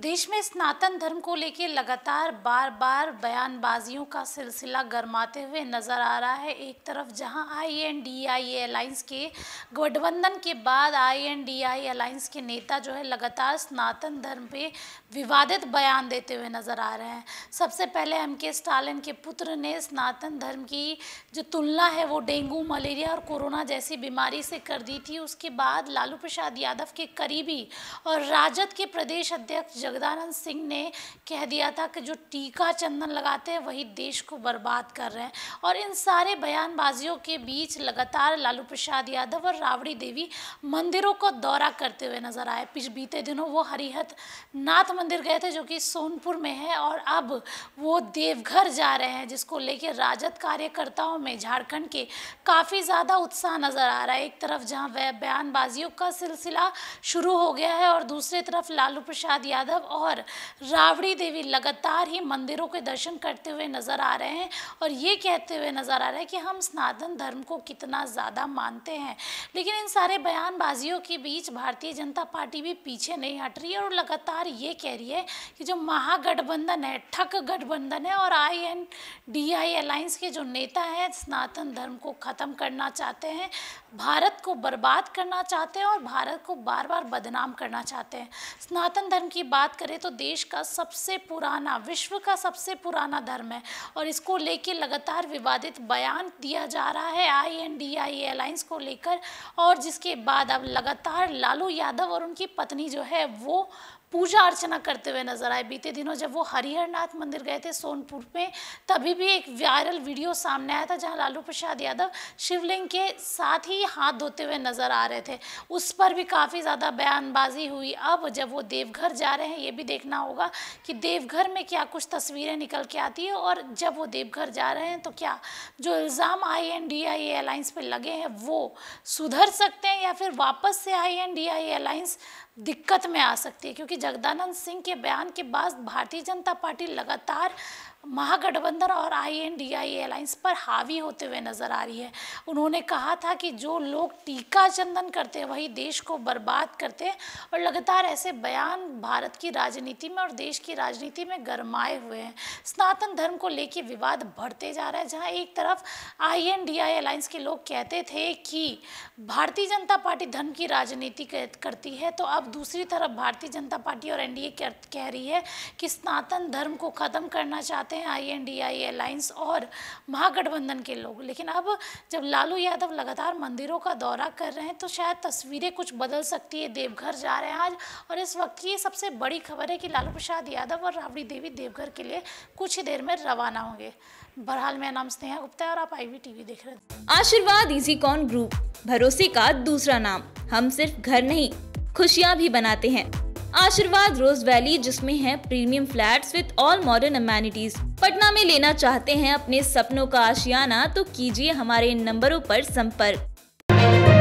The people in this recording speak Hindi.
देश में स्नातन धर्म को लेकर लगातार बार बार बयानबाजियों का सिलसिला गर्माते हुए नजर आ रहा है एक तरफ जहां आई अलायंस के गठबंधन के बाद आईएनडीआई अलायंस के नेता जो है लगातार स्नातन धर्म पे विवादित बयान देते हुए नजर आ रहे हैं सबसे पहले एम के स्टालिन के पुत्र ने स्नातन धर्म की जो तुलना है वो डेंगू मलेरिया और कोरोना जैसी बीमारी से कर दी थी उसके बाद लालू प्रसाद यादव के करीबी और राजद के प्रदेश अध्यक्ष जगदानंद सिंह ने कह दिया था कि जो टीका चंदन लगाते हैं वही देश को बर्बाद कर रहे हैं और इन सारे बयानबाजियों के बीच लगातार लालू प्रसाद यादव और रावड़ी देवी मंदिरों का दौरा करते हुए नजर आए पिछले बीते दिनों वो हरिहत नाथ मंदिर गए थे जो कि सोनपुर में है और अब वो देवघर जा रहे हैं जिसको लेकर राजद कार्यकर्ताओं में झारखंड के काफ़ी ज़्यादा उत्साह नज़र आ रहा है एक तरफ जहाँ बयानबाजियों का सिलसिला शुरू हो गया है और दूसरी तरफ लालू प्रसाद यादव यादव और रावड़ी देवी लगातार ही मंदिरों के दर्शन करते हुए नज़र आ रहे हैं और ये कहते हुए नज़र आ रहे हैं कि हम सनातन धर्म को कितना ज़्यादा मानते हैं लेकिन इन सारे बयानबाजियों के बीच भारतीय जनता पार्टी भी पीछे नहीं हट रही है और लगातार ये कह रही है कि जो महागठबंधन है ठक गठबंधन है और I N D I alliance के जो नेता हैं सनातन धर्म को ख़त्म करना चाहते हैं भारत को बर्बाद करना चाहते हैं और भारत को बार बार बदनाम करना चाहते हैं सनातन धर्म की बात बात करें तो देश का सबसे पुराना विश्व का सबसे पुराना धर्म है और इसको लेके लगातार विवादित बयान दिया जा रहा है आई एन डी आई एलाइंस को लेकर और जिसके बाद अब लगातार लालू यादव और उनकी पत्नी जो है वो पूजा अर्चना करते हुए नजर आए बीते दिनों जब वो हरिहरनाथ मंदिर गए थे सोनपुर में तभी भी एक वायरल वीडियो सामने आया था जहां लालू प्रसाद यादव शिवलिंग के साथ ही हाथ धोते हुए नजर आ रहे थे उस पर भी काफ़ी ज़्यादा बयानबाजी हुई अब जब वो देवघर जा रहे हैं ये भी देखना होगा कि देवघर में क्या कुछ तस्वीरें निकल के आती है और जब वो देवघर जा रहे हैं तो क्या जो इल्ज़ाम आई एन डी आई एलाइंस पर लगे हैं वो सुधर सकते हैं या फिर वापस से आई एन डी आई एलाइंस दिक्कत में आ सकती है क्योंकि जगदानंद सिंह के बयान के बाद भारतीय जनता पार्टी लगातार महागठबंधन और I N D I alliance पर हावी होते हुए नजर आ रही है उन्होंने कहा था कि जो लोग टीका चंदन करते हैं वही देश को बर्बाद करते हैं और लगातार ऐसे बयान भारत की राजनीति में और देश की राजनीति में गरमाए हुए हैं स्नातन धर्म को लेकर विवाद बढ़ते जा रहा है जहाँ एक तरफ I N D I alliance के लोग कहते थे कि भारतीय जनता पार्टी धर्म की राजनीति करती है तो अब अब दूसरी तरफ भारतीय जनता पार्टी और एनडीए कह रही है कि सनातन धर्म को ख़त्म करना चाहते हैं आई आईएनडीआई अलायंस और महागठबंधन के लोग लेकिन अब जब लालू यादव लगातार मंदिरों का दौरा कर रहे हैं तो शायद तस्वीरें कुछ बदल सकती है देवघर जा रहे हैं आज और इस वक्त की सबसे बड़ी खबर है कि लालू प्रसाद यादव और राबड़ी देवी देवघर के लिए कुछ ही देर में रवाना होंगे बहरहाल मेरा नाम स्नेहा गुप्ता है और आप आईवी टीवी देख रहे हैं आशीर्वाद इजी कॉन ग्रुप भरोसे का दूसरा नाम हम सिर्फ घर नहीं खुशियाँ भी बनाते हैं आशीर्वाद रोज वैली जिसमें है premium flats with all modern amenities Patna में लेना चाहते हैं अपने सपनों का आशियाना तो कीजिए हमारे इन नंबरों पर संपर्क